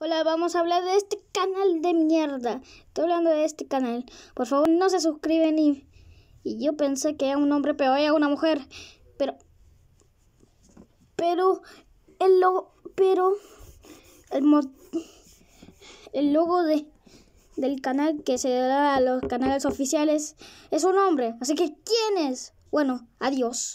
Hola, vamos a hablar de este canal de mierda. Estoy hablando de este canal. Por favor, no se suscriben y, y yo pensé que era un hombre, pero era una mujer. Pero... Pero... El logo... Pero... El, logo de, del canal que se da a los canales oficiales es un hombre. Así que, ¿quién es? Bueno, adiós.